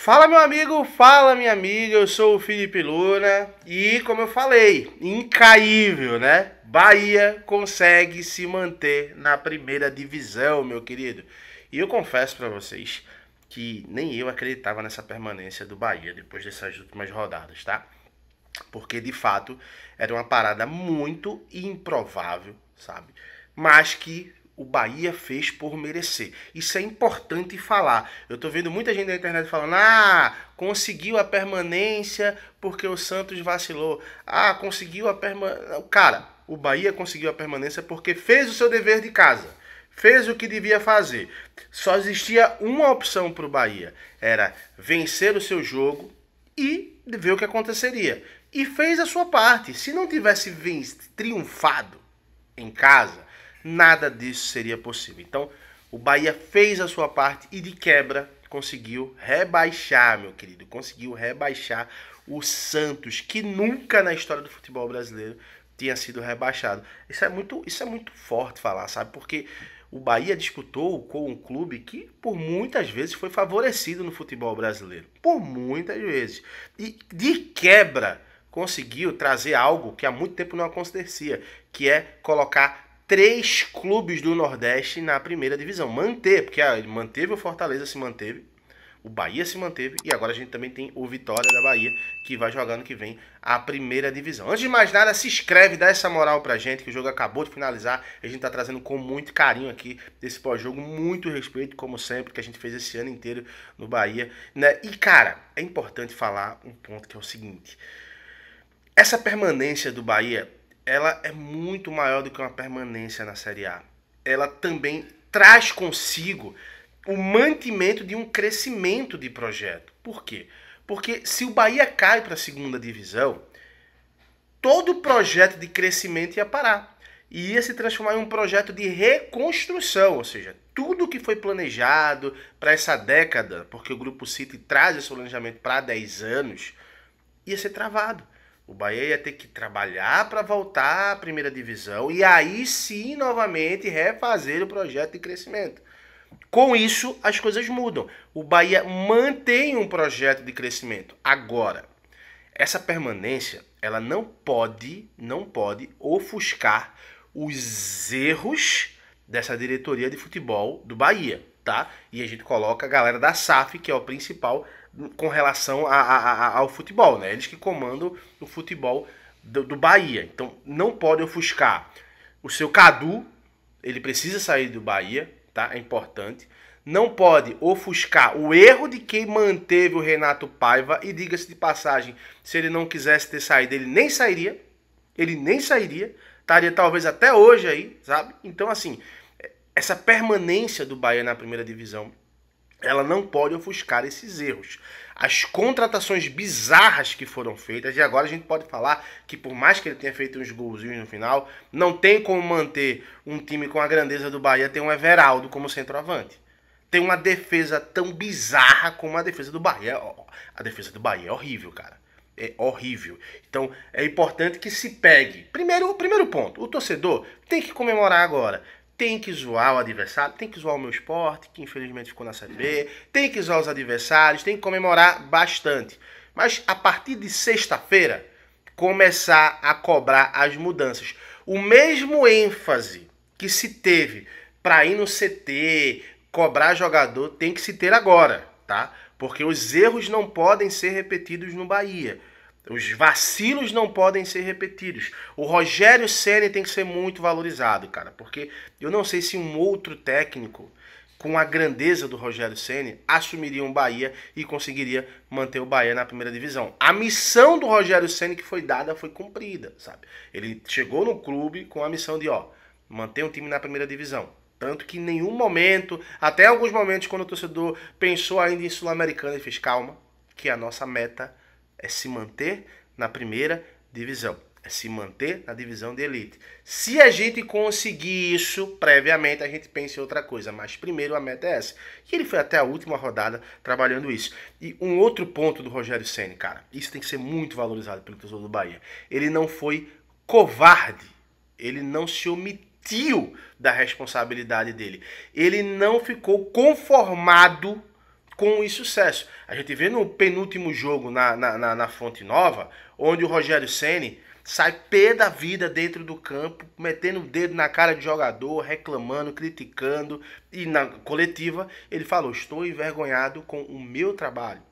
Fala meu amigo, fala minha amiga, eu sou o Felipe Luna e como eu falei, incaível, né? Bahia consegue se manter na primeira divisão, meu querido. E eu confesso para vocês que nem eu acreditava nessa permanência do Bahia depois dessas últimas rodadas, tá? Porque de fato era uma parada muito improvável, sabe? Mas que o Bahia fez por merecer. Isso é importante falar. Eu tô vendo muita gente na internet falando: ah, conseguiu a permanência porque o Santos vacilou. Ah, conseguiu a permanência. Cara, o Bahia conseguiu a permanência porque fez o seu dever de casa. Fez o que devia fazer. Só existia uma opção para o Bahia: era vencer o seu jogo e ver o que aconteceria. E fez a sua parte. Se não tivesse triunfado em casa, nada disso seria possível. Então, o Bahia fez a sua parte e de quebra conseguiu rebaixar, meu querido, conseguiu rebaixar o Santos, que nunca na história do futebol brasileiro tinha sido rebaixado. Isso é muito, isso é muito forte falar, sabe? Porque o Bahia disputou com um clube que por muitas vezes foi favorecido no futebol brasileiro, por muitas vezes. E de quebra conseguiu trazer algo que há muito tempo não acontecia, que é colocar três clubes do Nordeste na primeira divisão. Manter, porque ah, ele manteve o Fortaleza, se manteve. O Bahia se manteve e agora a gente também tem o Vitória da Bahia, que vai jogando que vem a primeira divisão. Antes de mais nada, se inscreve, dá essa moral pra gente, que o jogo acabou de finalizar. A gente tá trazendo com muito carinho aqui desse pós-jogo, muito respeito, como sempre, que a gente fez esse ano inteiro no Bahia. Né? E, cara, é importante falar um ponto que é o seguinte: essa permanência do Bahia ela é muito maior do que uma permanência na Série A. Ela também traz consigo o mantimento de um crescimento de projeto. Por quê? Porque se o Bahia cai para a segunda divisão, todo o projeto de crescimento ia parar. E ia se transformar em um projeto de reconstrução, ou seja, tudo que foi planejado para essa década, porque o Grupo City traz esse planejamento para 10 anos, ia ser travado. O Bahia ia ter que trabalhar para voltar à primeira divisão e aí sim, novamente, refazer o projeto de crescimento. Com isso, as coisas mudam. O Bahia mantém um projeto de crescimento. Agora, essa permanência, ela não pode, não pode ofuscar os erros dessa diretoria de futebol do Bahia, tá? E a gente coloca a galera da SAF, que é o principal com relação a, a, a, ao futebol, né? Eles que comandam o futebol do, do Bahia. Então não pode ofuscar. O seu Cadu, ele precisa sair do Bahia, tá? É importante. Não pode ofuscar o erro de quem manteve o Renato Paiva e diga-se de passagem, se ele não quisesse ter saído, ele nem sairia. Ele nem sairia, estaria talvez até hoje aí, sabe? Então assim, essa permanência do Bahia na primeira divisão ela não pode ofuscar esses erros. As contratações bizarras que foram feitas, e agora a gente pode falar que, por mais que ele tenha feito uns golzinhos no final, não tem como manter um time com a grandeza do Bahia ter um Everaldo como centroavante. Tem uma defesa tão bizarra como a defesa do Bahia. A defesa do Bahia é horrível, cara. É horrível. Então é importante que se pegue. Primeiro, primeiro ponto: o torcedor tem que comemorar agora tem que zoar o adversário, tem que zoar o meu esporte, que infelizmente ficou na Série B, tem que zoar os adversários, tem que comemorar bastante. Mas a partir de sexta-feira, começar a cobrar as mudanças. O mesmo ênfase que se teve para ir no CT, cobrar jogador, tem que se ter agora, tá? Porque os erros não podem ser repetidos no Bahia. Os vacilos não podem ser repetidos. O Rogério Ceni tem que ser muito valorizado, cara, porque eu não sei se um outro técnico com a grandeza do Rogério Ceni assumiria um Bahia e conseguiria manter o Bahia na primeira divisão. A missão do Rogério Ceni que foi dada foi cumprida, sabe? Ele chegou no clube com a missão de, ó, manter um time na primeira divisão. Tanto que em nenhum momento, até alguns momentos quando o torcedor pensou ainda em Sul-Americana, e fez calma, que a nossa meta é é se manter na primeira divisão, é se manter na divisão de elite. Se a gente conseguir isso previamente, a gente pensa em outra coisa, mas primeiro a meta é essa. E ele foi até a última rodada trabalhando isso. E um outro ponto do Rogério Ceni, cara, isso tem que ser muito valorizado pelo Tesouro do Bahia. Ele não foi covarde, ele não se omitiu da responsabilidade dele. Ele não ficou conformado com sucesso. A gente vê no penúltimo jogo na, na, na, na Fonte Nova, onde o Rogério Ceni sai pé da vida dentro do campo, metendo o dedo na cara de jogador, reclamando, criticando. E na coletiva ele falou: Estou envergonhado com o meu trabalho,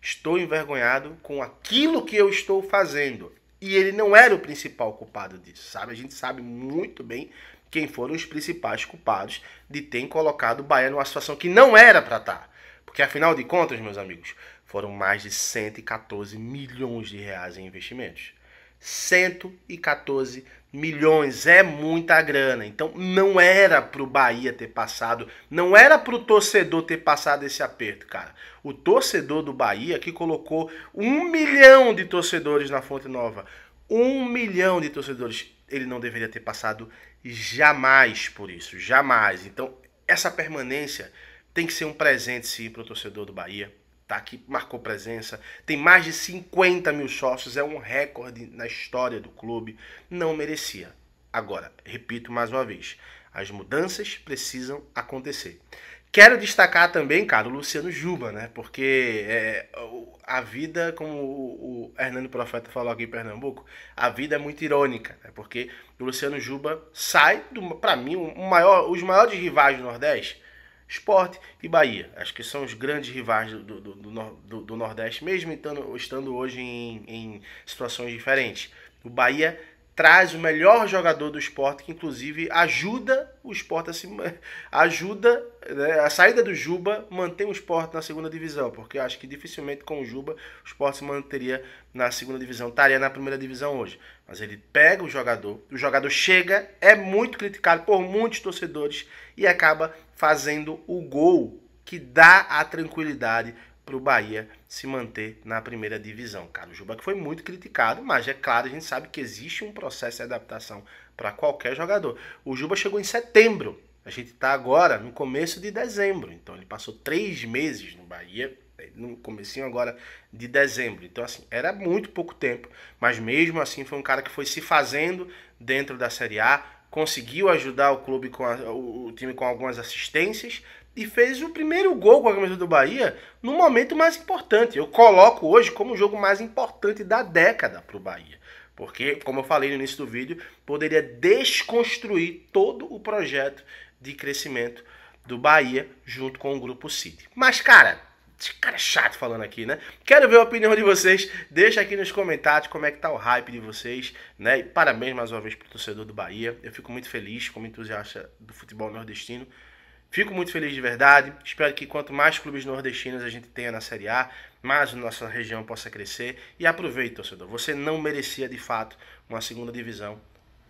estou envergonhado com aquilo que eu estou fazendo. E ele não era o principal culpado disso, sabe? A gente sabe muito bem quem foram os principais culpados de ter colocado o Bahia numa situação que não era para estar. Tá. Porque afinal de contas, meus amigos, foram mais de 114 milhões de reais em investimentos. 114 milhões é muita grana. Então não era para o Bahia ter passado, não era para o torcedor ter passado esse aperto, cara. O torcedor do Bahia que colocou um milhão de torcedores na Fonte Nova, um milhão de torcedores, ele não deveria ter passado jamais por isso, jamais. Então essa permanência tem que ser um presente sim para o torcedor do Bahia, tá? Que marcou presença, tem mais de 50 mil sócios, é um recorde na história do clube, não merecia. Agora, repito mais uma vez, as mudanças precisam acontecer. Quero destacar também, cara, o Luciano Juba, né? Porque é, a vida, como o, Hernando Profeta falou aqui em Pernambuco, a vida é muito irônica, né? Porque o Luciano Juba sai do, para mim, um maior, os maiores rivais do Nordeste Esporte e Bahia. Acho que são os grandes rivais do, do, do, do Nordeste, mesmo estando, estando hoje em, em situações diferentes. O Bahia traz o melhor jogador do esporte, que inclusive ajuda o esporte a se, ajuda né, a saída do Juba mantém o esporte na segunda divisão, porque eu acho que dificilmente com o Juba o esporte se manteria na segunda divisão, estaria na primeira divisão hoje. Mas ele pega o jogador, o jogador chega, é muito criticado por muitos torcedores e acaba fazendo o gol que dá a tranquilidade para o Bahia se manter na primeira divisão. Carlos Juba que foi muito criticado, mas é claro, a gente sabe que existe um processo de adaptação para qualquer jogador. O Juba chegou em setembro, a gente está agora no começo de dezembro, então ele passou três meses no Bahia né, no comecinho agora de dezembro. Então, assim, era muito pouco tempo, mas mesmo assim foi um cara que foi se fazendo dentro da Série A, conseguiu ajudar o clube com a, o, time com algumas assistências, e fez o primeiro gol com a camisa do Bahia no momento mais importante. Eu coloco hoje como o jogo mais importante da década para o Bahia. Porque, como eu falei no início do vídeo, poderia desconstruir todo o projeto de crescimento do Bahia junto com o Grupo City. Mas, cara, esse cara é chato falando aqui, né? Quero ver a opinião de vocês. Deixa aqui nos comentários como é que tá o hype de vocês, né? E parabéns mais uma vez pro torcedor do Bahia. Eu fico muito feliz como entusiasta do futebol nordestino. Fico muito feliz de verdade. Espero que quanto mais clubes nordestinos a gente tenha na Série A, mais nossa região possa crescer. E aproveito, torcedor. Você não merecia de fato uma segunda divisão.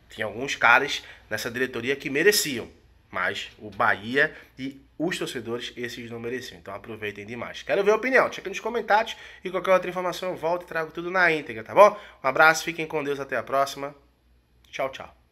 Tinha alguns caras nessa diretoria que mereciam, mas o Bahia e os torcedores, esses não mereciam. Então aproveitem demais. Quero ver a opinião. Checa nos comentários e qualquer outra informação eu volto e trago tudo na íntegra, tá bom? Um abraço, fiquem com Deus, até a próxima. Tchau, tchau.